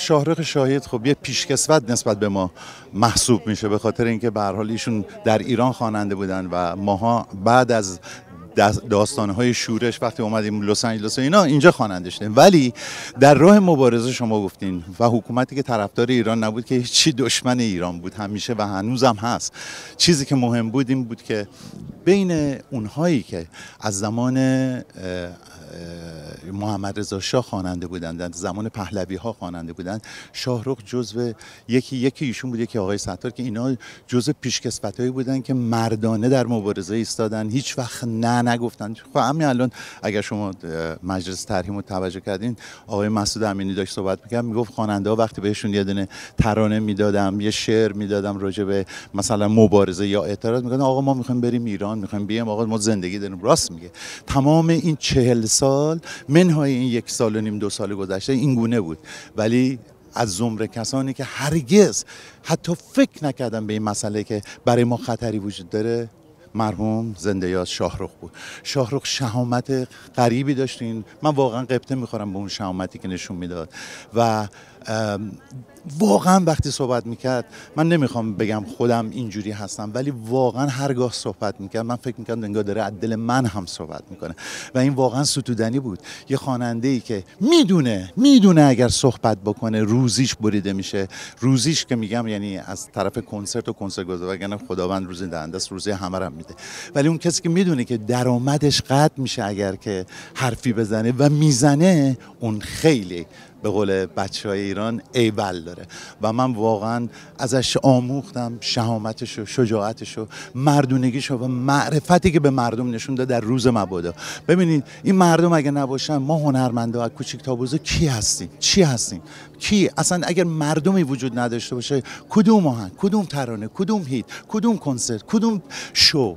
شاهرخ شاهید خب یه پیشکسوت نسبت به ما محسوب میشه به خاطر اینکه به حال ایشون در ایران خواننده بودن و ماها بعد از داستانهای شورش وقتی اومدیم لس آنجلس اینا اینجا خواننده شدیم ولی در راه مبارزه شما گفتین و حکومتی که طرفدار ایران نبود که هیچی دشمن ایران بود همیشه و هنوزم هست چیزی که مهم بود این بود که بین اونهایی که از زمان محمد رضا شاه خواننده بودند از زمان پهلوی ها خواننده بودند شاهرخ جزء یکی یکی ایشون بود یکی آقای ستار که اینا جزء پیشکسوتایی بودند که مردانه در مبارزه ایستادن هیچ وقت نه نگفتن خب همین الان اگر شما مجلس ترحیم رو توجه کردین آقای مسعود امینی داشت صحبت میکرد میگفت خواننده ها وقتی بهشون یه دونه ترانه میدادم یه شعر میدادم راجع به مثلا مبارزه یا اعتراض میگفتن آقا ما میخوایم بریم ایران ایران میخوایم آقا ما زندگی داریم راست میگه تمام این چهل سال منهای این یک سال و نیم دو سال گذشته این گونه بود ولی از زمره کسانی که هرگز حتی فکر نکردم به این مسئله که برای ما خطری وجود داره مرحوم زنده یاد شاهرخ بود شاهرخ شهامت غریبی داشتین من واقعا قبطه میخورم به اون شهامتی که نشون میداد و واقعا وقتی صحبت میکرد من نمیخوام بگم خودم اینجوری هستم ولی واقعا هرگاه صحبت میکرد من فکر میکردم انگار داره از دل من هم صحبت میکنه و این واقعا ستودنی بود یه خواننده ای که میدونه میدونه اگر صحبت بکنه روزیش بریده میشه روزیش که میگم یعنی از طرف کنسرت و کنسرت گذار خداوند روزی دهنده است روزی همه ولی اون کسی که میدونه که درآمدش قطع میشه اگر که حرفی بزنه و میزنه اون خیلی به قول بچه های ایران ایول داره و من واقعا ازش آموختم شهامتش و شجاعتش و مردونگیش و معرفتی که به مردم نشون داد در روز مبادا ببینید این مردم اگه نباشن ما هنرمنده از کوچیک تا کی هستیم چی هستیم کی اصلا اگر مردمی وجود نداشته باشه کدوم آهنگ کدوم ترانه کدوم هیت کدوم کنسرت کدوم شو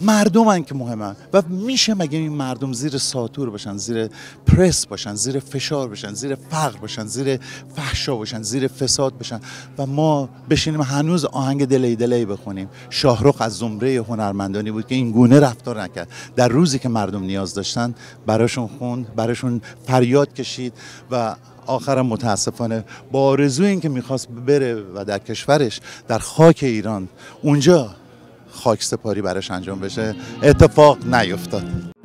مردم مردمن که مهمن و میشه مگه این مردم زیر ساتور باشن زیر پرس باشن زیر فشار باشن زیر فقر باشن زیر فحشا باشن زیر فساد باشن و ما بشینیم هنوز آهنگ دلی دلی بخونیم شاهرخ از زمره هنرمندانی بود که این گونه رفتار نکرد در روزی که مردم نیاز داشتن براشون خوند براشون فریاد کشید و آخرم متاسفانه با این که میخواست بره و در کشورش در خاک ایران اونجا خاکسپاری براش انجام بشه اتفاق نیفتاد